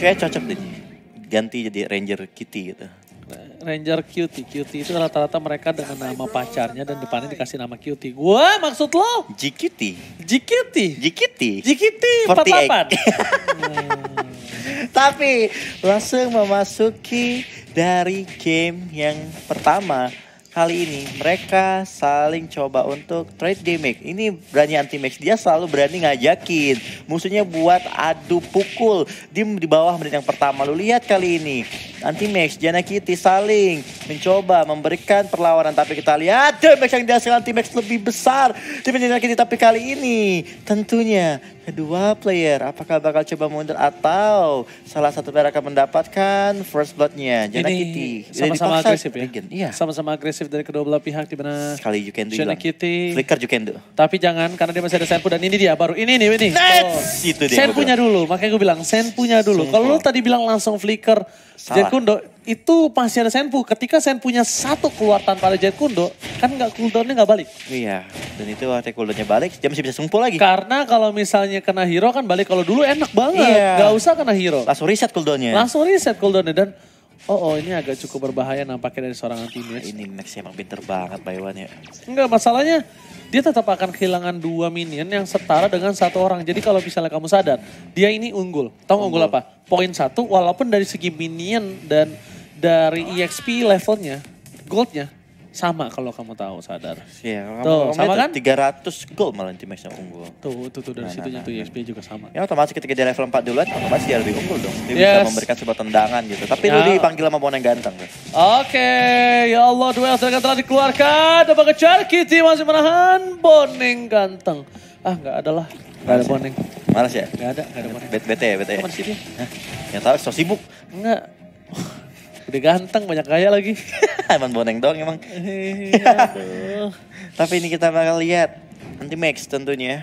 Kayaknya cocok deh. Ganti jadi Ranger Kitty gitu. Ranger Cutie. Cutie itu rata-rata mereka dengan nama pacarnya dan depannya dikasih nama Cutie. Gua maksud lo? Jikiti. Jikiti. Jikiti. Jikiti 48. Tapi langsung memasuki dari game yang pertama kali ini mereka saling coba untuk trade damage. Ini berani anti max dia selalu berani ngajakin musuhnya buat adu pukul di di bawah menit yang pertama. Lu lihat kali ini Nanti max Jana Kitty saling mencoba memberikan perlawanan. Tapi kita lihat damage yang dihasilkan Anti-Max lebih besar dibanding Jana Kitty. Tapi kali ini tentunya kedua player apakah bakal coba mundur atau salah satu player akan mendapatkan first bloodnya Jana Kitty sama-sama agresif ya iya sama-sama agresif dari kedua belah pihak di mana sekali you can do Jana Kitty flicker you can do tapi jangan karena dia masih ada senpu dan ini dia baru ini nih ini Nets! Oh. itu dia dulu makanya gue bilang punya dulu kalau lu tadi bilang langsung flicker Salah. Kundo itu masih ada Senpu. Ketika punya satu keluar tanpa ada Jet Kundo, kan nggak cooldownnya nggak balik. Iya, dan itu waktu cooldownnya balik, dia masih bisa sumpo lagi. Karena kalau misalnya kena hero kan balik kalau dulu enak banget. Iya. Gak usah kena hero. Langsung reset cooldownnya. Langsung reset cooldownnya dan Oh, oh ini agak cukup berbahaya nampaknya dari seorang Antunes. Ini Max emang pinter banget Baywan ya. Enggak, masalahnya dia tetap akan kehilangan dua minion yang setara dengan satu orang. Jadi kalau misalnya kamu sadar, dia ini unggul. Tahu unggul, unggul apa? Poin satu, walaupun dari segi minion dan dari EXP levelnya, goldnya, sama kalau kamu tahu sadar. Iya, kamu tuh, sama kan? 300 gol malah tim matchnya unggul. Tuh, tuh, tuh dari nah, situnya nah, tuh ESP nah. juga sama. Ya otomatis ketika dia level 4 duluan, otomatis dia lebih unggul dong. Dia yes. bisa memberikan sebuah tendangan gitu. Tapi ya. lu panggil sama Boneng ganteng. Oke, okay. ya Allah duel sedangkan telah dikeluarkan. Dapat kejar, Kitty masih menahan boning ganteng. Ah, nggak ada lah. Nggak ada ya? boning, Malas ya? Nggak ada, nggak ada boning, Bete ya, bete ya? Kapan sih dia? Yang tahu, so sibuk. enggak. Udah ganteng, banyak gaya lagi. emang boneng doang emang. Iya, Tapi ini kita bakal lihat mix tentunya.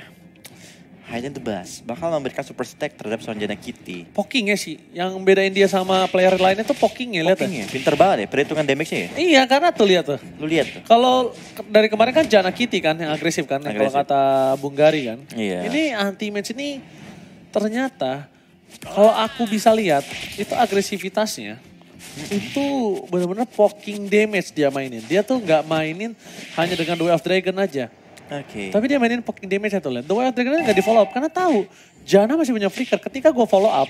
Hayden the Bass bakal memberikan super stack terhadap Sonjana Kitty. poking ya sih, yang bedain dia sama player lainnya tuh poking ya, ya Poking ya. pinter banget ya, perhitungan damage-nya ya? Iya, karena tuh lihat tuh. Lu lihat tuh. Kalau dari kemarin kan Jana Kitty kan yang agresif kan, kalau kata Bung Gari kan. Iya. Ini anti-match ini ternyata kalau aku bisa lihat itu agresivitasnya itu benar-benar poking damage dia mainin. Dia tuh nggak mainin hanya dengan The Way of Dragon aja. Oke. Okay. Tapi dia mainin poking damage satu lane. The Way of Dragon nggak di follow up karena tahu Jana masih punya flicker. Ketika gue follow up,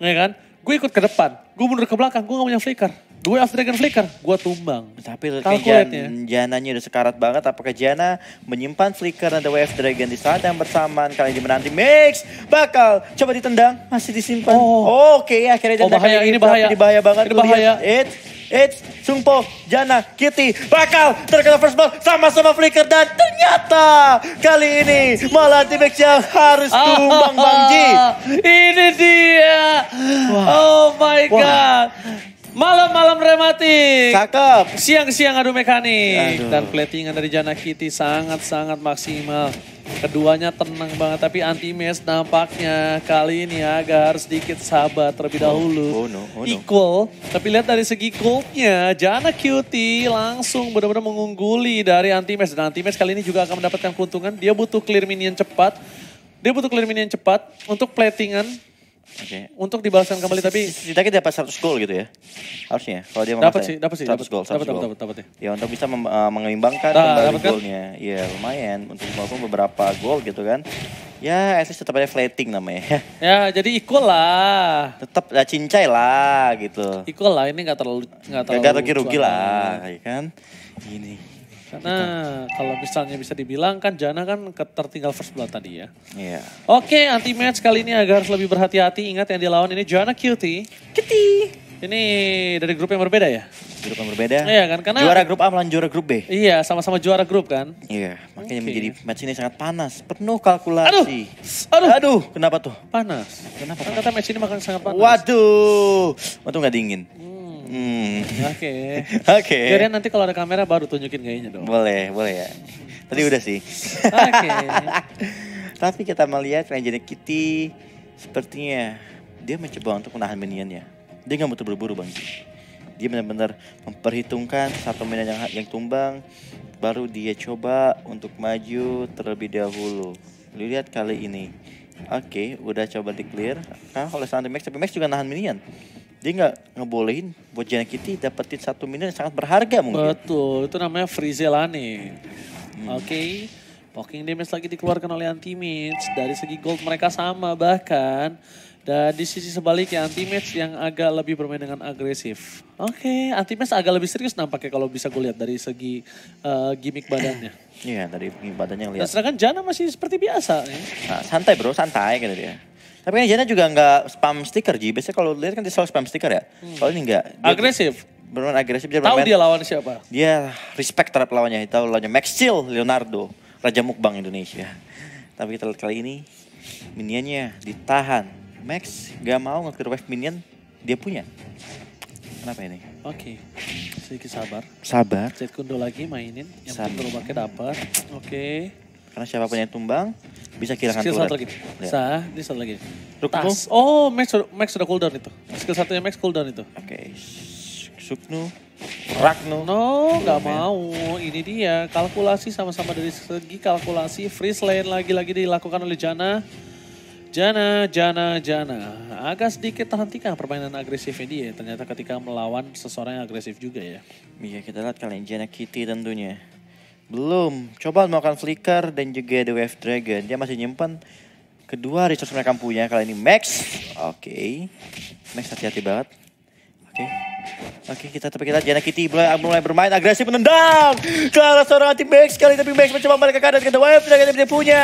ya kan, gue ikut ke depan, gue mundur ke belakang, gue nggak punya flicker. Gue After Dragon Flicker, gue tumbang. Tapi Jana ya. nya udah sekarat banget. Apakah Jana menyimpan Flicker dan The Wave Dragon di saat yang bersamaan? Kali ini menanti Mix bakal coba ditendang, masih disimpan. Oh. Oke, okay, akhirnya Jana oh, bahaya, ini, gitu, bahaya. Ini bahaya banget. Ini bahaya. It, it, Sungpo, Jana, Kitty bakal terkena first blood sama-sama Flicker dan ternyata kali ini malah tim Mix yang harus tumbang Bang Ji. Ini dia. Wow. Oh my Wah. god. Malam-malam rematik. Cakep. Siang-siang adu mekanik. Aduh. Dan platingan dari Jana Kitty sangat-sangat maksimal. Keduanya tenang banget, tapi anti mes nampaknya kali ini agak harus sedikit sabar terlebih oh, dahulu. Oh, oh no, oh no. Equal, tapi lihat dari segi goldnya, Jana Cutie langsung benar-benar mengungguli dari anti mes. Dan anti mes kali ini juga akan mendapatkan keuntungan, dia butuh clear minion cepat. Dia butuh clear minion cepat untuk platingan Okay. Untuk dibalaskan kembali tapi kita dapat 100 gol gitu ya. Harusnya ya, kalau dia dapat sih, dapat sih. 100 gol, 100 gol. Dapat, dapat, dapat. ya. untuk bisa mem, uh, nah, kembali kan? golnya. Iya, lumayan untuk walaupun beberapa gol gitu kan. Ya, Asus tetap ada flating namanya. ya, jadi equal lah. Tetap ya cincai lah gitu. Equal lah, ini nggak terlalu nggak terlalu. Gak rugi rugi lah, ya kan? Gini. Karena kalau misalnya bisa dibilang kan Jana kan tertinggal first blood tadi ya. Iya. Yeah. Oke, okay, anti match kali ini agar harus lebih berhati-hati. Ingat yang dilawan ini Jana Cutie. Cutie. Ini dari grup yang berbeda ya? Grup yang berbeda. Iya kan? Karena juara grup A melawan juara grup B. Iya, sama-sama juara grup kan? Iya, makanya okay. menjadi match ini sangat panas, penuh kalkulasi. Aduh. Aduh, Aduh kenapa tuh? Panas. Kenapa? Kan kata match ini makan sangat panas. Waduh. Untung gak dingin. Hmm. Oke. Oke. Okay. Kalian nanti kalau ada kamera baru tunjukin gayanya dong. Boleh, boleh ya. Tadi udah sih. Oke. Okay. Tapi kita melihat Ranger Kitty sepertinya dia mencoba untuk menahan minionnya. Dia nggak butuh buru-buru bang. Dia benar-benar memperhitungkan satu minion yang, yang tumbang, baru dia coba untuk maju terlebih dahulu. Lu lihat kali ini. Oke, okay, udah coba di clear. Nah, kan oleh Sandy Max, tapi Max juga nahan minion dia nggak ngebolehin buat Jana Kitty dapetin satu miliar yang sangat berharga mungkin. Betul, itu namanya free Hmm. Oke, okay. poking damage lagi dikeluarkan oleh anti-mage. Dari segi gold mereka sama bahkan. Dan di sisi sebaliknya anti yang agak lebih bermain dengan agresif. Oke, okay, anti agak lebih serius nampaknya kalau bisa gue lihat dari segi uh, gimmick badannya. Iya, dari gimmick badannya yang lihat. Nah, sedangkan Jana masih seperti biasa. Ya. Nah, santai bro, santai gitu dia. Tapi kan Jana juga nggak spam stiker Ji. Biasanya kalau lihat kan dia selalu spam stiker ya. Hmm. Kalau ini nggak. Agresif. Benar agresif. Dia Tahu dia lawan siapa? Dia respect terhadap lawannya. Tahu lawannya Max Steel Leonardo, Raja Mukbang Indonesia. Tapi kita lihat kali ini minionnya ditahan. Max gak mau nge wave minion dia punya. Kenapa ini? Oke, okay. sedikit sabar. Sabar. Cek kundo lagi mainin. Yang sabar. penting pakai dapat. Oke. Okay. Karena siapa punya tumbang, bisa kehilangan skill satu lagi. Ya. Sa, ini satu lagi. Ruknu. Tas. Oh, Max, Max sudah cooldown itu. Skill satunya Max cooldown itu. Oke. Okay. Suknu. Ragnu. No, nggak mau. Ini dia kalkulasi sama-sama dari segi kalkulasi. Freeze lane lagi-lagi dilakukan oleh Jana. Jana, Jana, Jana. Agak sedikit terhentikan permainan agresifnya dia. Ternyata ketika melawan seseorang yang agresif juga ya. Iya, kita lihat kalian Jana Kitty tentunya. Belum. Coba makan Flicker dan juga The Wave Dragon. Dia masih nyimpan kedua resource mereka punya. Kali ini Max. Oke. Okay. Max hati-hati banget. Oke. Okay. Oke, okay, kita tapi kita Jana Kitty mulai, mulai bermain agresif menendang. Kalau seorang tim back sekali tapi back mencoba balik ke kanan ke The Wave dengan dia punya.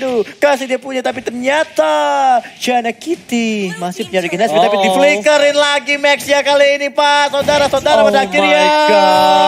do. kasih dia punya tapi ternyata Jana Kitty masih punya regenerasi oh. tapi di flickerin lagi Max ya kali ini Pak. Saudara-saudara oh pada akhirnya. God.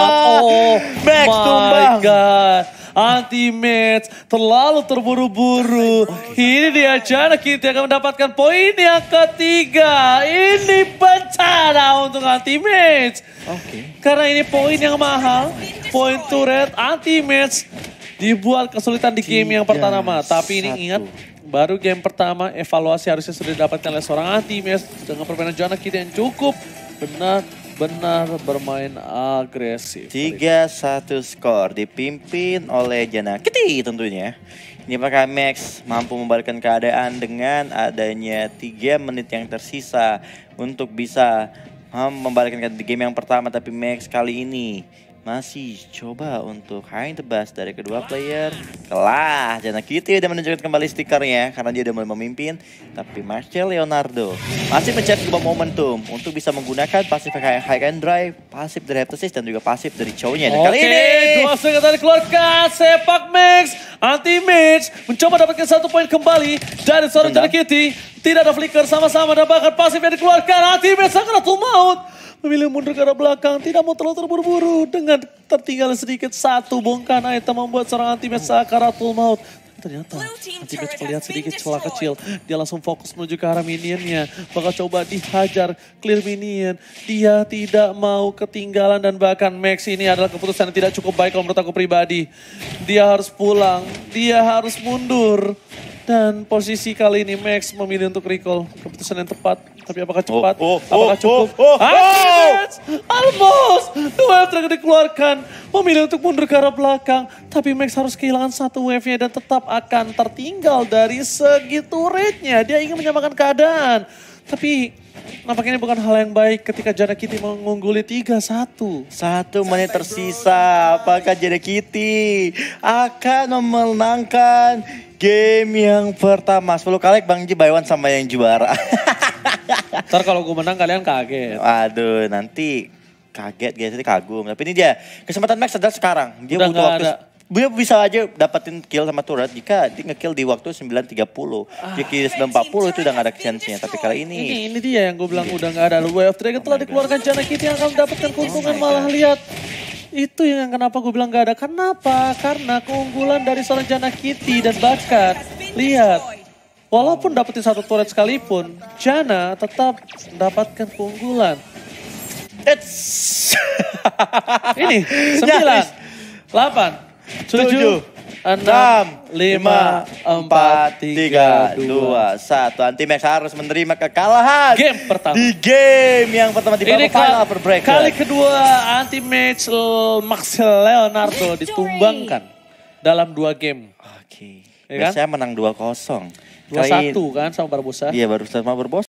Oh Max tumbang. God anti anti-match, terlalu terburu-buru. Ini dia Jana kita akan mendapatkan poin yang ketiga. Ini bencana untuk anti Oke. Okay. Karena ini poin yang mahal. Poin turret anti anti-match. dibuat kesulitan di game yang pertama. Tapi ini ingat baru game pertama evaluasi harusnya sudah didapatkan oleh seorang anti anti-match. dengan permainan Jana kita yang cukup benar benar bermain agresif. tiga 1 skor dipimpin oleh Jana Kiti tentunya. Ini apakah Max mampu membalikkan keadaan dengan adanya tiga menit yang tersisa untuk bisa hmm, membalikkan game yang pertama tapi Max kali ini masih coba untuk high tebas dari kedua player. Kelah, Jana Kitty udah menunjukkan kembali stikernya karena dia udah mulai memimpin. Tapi Marcel Leonardo masih mencari sebuah momentum untuk bisa menggunakan pasif high and drive, pasif dari Heptosis, dan juga pasif dari cowoknya. Dan Oke, kali ini... dua sengaja dikeluarkan, sepak mix anti Mitch, mencoba dapatkan satu poin kembali dari seorang Jana Kitty. Tidak ada flicker sama-sama, dan bahkan pasifnya dikeluarkan, anti Mitch akan maut memilih mundur ke arah belakang, tidak mau terlalu terburu-buru dengan tertinggal sedikit satu bongkahan item membuat serangan anti-match Sakaratul Maut ternyata anti match melihat sedikit celah kecil. Dia langsung fokus menuju ke arah minionnya. Bakal coba dihajar clear minion. Dia tidak mau ketinggalan dan bahkan Max ini adalah keputusan yang tidak cukup baik kalau menurut aku pribadi. Dia harus pulang, dia harus mundur. Dan posisi kali ini Max memilih untuk recall. Keputusan yang tepat. Tapi apakah oh, cepat? Oh, oh, apakah cukup? Oh, oh, oh, oh. Almost! Dua wave terakhir dikeluarkan. Memilih untuk mundur ke arah belakang. Tapi Max harus kehilangan satu wave-nya dan tetap akan tertinggal dari segitu rate Dia ingin menyamakan keadaan. Tapi nampaknya ini bukan hal yang baik ketika Jana Kitty mengungguli tiga satu. Satu menit tersisa, apakah Jana Kitty akan memenangkan game yang pertama? 10 kali Bang Ji Baywan sama yang juara. Ntar kalau gue menang kalian kaget. Aduh, nanti kaget guys, nanti kagum. Tapi ini dia kesempatan Max adalah sekarang. Dia Udah butuh waktu. Ada. Dia bisa aja dapetin kill sama turret jika dia ngekill di waktu 9.30. Ah. Jika 9.40 itu udah gak ada chance-nya. Tapi kali ini... Ini, ini dia yang gue bilang udah gak ada. Way of Dragon telah dikeluarkan Jana Kitty yang akan mendapatkan keuntungan. Oh malah lihat itu yang kenapa gue bilang gak ada. Kenapa? Karena keunggulan dari seorang Jana Kitty dan bahkan lihat Walaupun dapetin satu turret sekalipun, Jana tetap mendapatkan keunggulan. It's... Ini, sembilan, delapan, tujuh, enam, lima, empat, tiga, dua, satu. Antimax harus menerima kekalahan. Game pertama. Di game yang pertama di babak final upper Kali kedua Antimax Max Leonardo ditumbangkan dalam dua game. Oke. Okay. Ya kan? Saya menang dua kosong. Dua satu kan sama Barbosa. Iya baru sama Barbosa